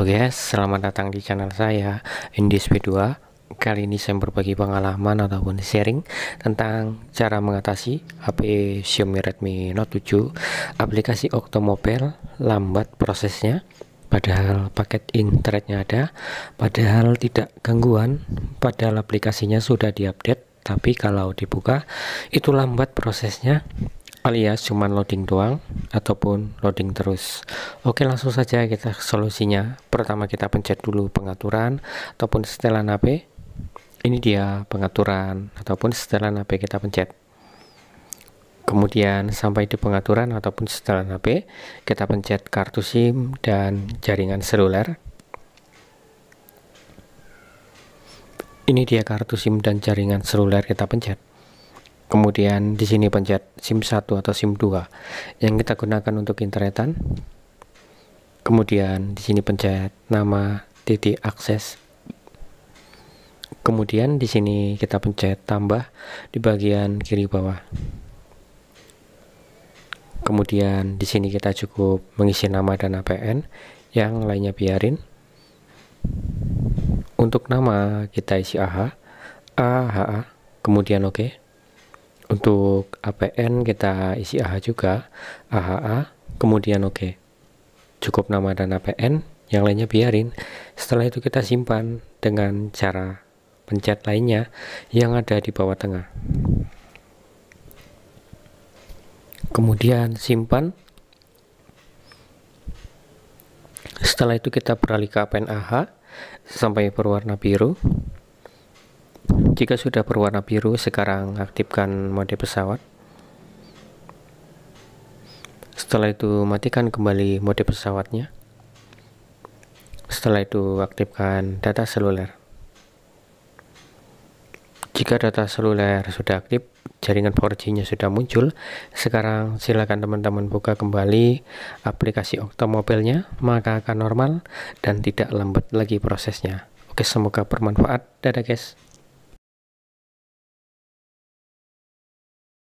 Oke okay, selamat datang di channel saya Indis P2 Kali ini saya berbagi pengalaman ataupun sharing tentang cara mengatasi HP Xiaomi Redmi Note 7 Aplikasi Octomobile lambat prosesnya Padahal paket internetnya ada Padahal tidak gangguan Padahal aplikasinya sudah diupdate Tapi kalau dibuka itu lambat prosesnya alias cuman loading doang ataupun loading terus oke langsung saja kita solusinya pertama kita pencet dulu pengaturan ataupun setelan HP ini dia pengaturan ataupun setelan HP kita pencet kemudian sampai di pengaturan ataupun setelan HP kita pencet kartu SIM dan jaringan seluler ini dia kartu SIM dan jaringan seluler kita pencet kemudian di sini pencet SIM 1 atau SIM 2 yang kita gunakan untuk internetan kemudian di sini pencet nama titik akses kemudian di sini kita pencet tambah di bagian kiri bawah kemudian di sini kita cukup mengisi nama dan APN yang lainnya biarin untuk nama kita isi AH AHA kemudian oke okay. Untuk APN kita isi AH juga, AHA, kemudian oke. Okay. Cukup nama dan APN, yang lainnya biarin. Setelah itu kita simpan dengan cara pencet lainnya yang ada di bawah tengah. Kemudian simpan. Setelah itu kita beralih ke APN AH sampai berwarna biru jika sudah berwarna biru, sekarang aktifkan mode pesawat. Setelah itu matikan kembali mode pesawatnya. Setelah itu aktifkan data seluler. Jika data seluler sudah aktif, jaringan 4G-nya sudah muncul. Sekarang silakan teman-teman buka kembali aplikasi Okta mobilnya, maka akan normal dan tidak lambat lagi prosesnya. Oke, semoga bermanfaat. Dadah guys.